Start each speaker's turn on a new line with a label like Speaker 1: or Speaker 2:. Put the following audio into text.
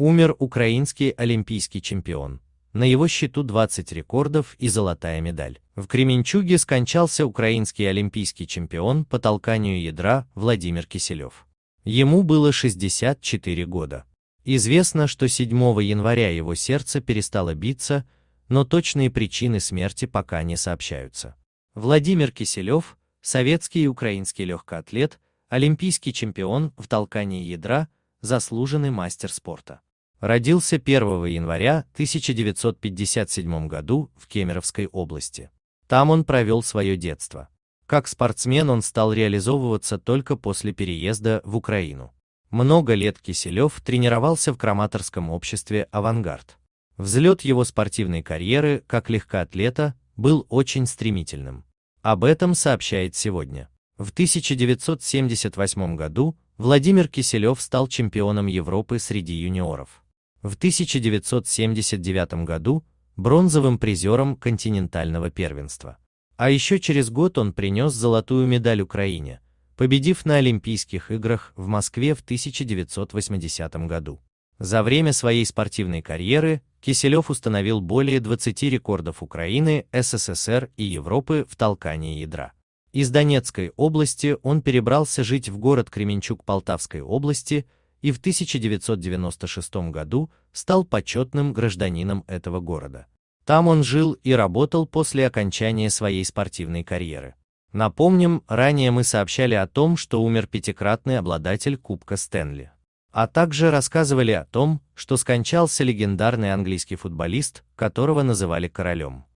Speaker 1: Умер украинский олимпийский чемпион. На его счету 20 рекордов и золотая медаль. В Кременчуге скончался украинский олимпийский чемпион по толканию ядра Владимир Киселев. Ему было 64 года. Известно, что 7 января его сердце перестало биться, но точные причины смерти пока не сообщаются. Владимир Киселев, советский и украинский легкоатлет, олимпийский чемпион в толкании ядра, заслуженный мастер спорта. Родился 1 января 1957 году в Кемеровской области. Там он провел свое детство. Как спортсмен он стал реализовываться только после переезда в Украину. Много лет Киселев тренировался в краматорском обществе «Авангард». Взлет его спортивной карьеры как легкоатлета был очень стремительным. Об этом сообщает сегодня. В 1978 году Владимир Киселев стал чемпионом Европы среди юниоров. В 1979 году бронзовым призером континентального первенства. А еще через год он принес золотую медаль Украине, победив на Олимпийских играх в Москве в 1980 году. За время своей спортивной карьеры Киселев установил более 20 рекордов Украины, СССР и Европы в толкании ядра. Из Донецкой области он перебрался жить в город Кременчук Полтавской области, и в 1996 году стал почетным гражданином этого города. Там он жил и работал после окончания своей спортивной карьеры. Напомним, ранее мы сообщали о том, что умер пятикратный обладатель Кубка Стэнли. А также рассказывали о том, что скончался легендарный английский футболист, которого называли королем.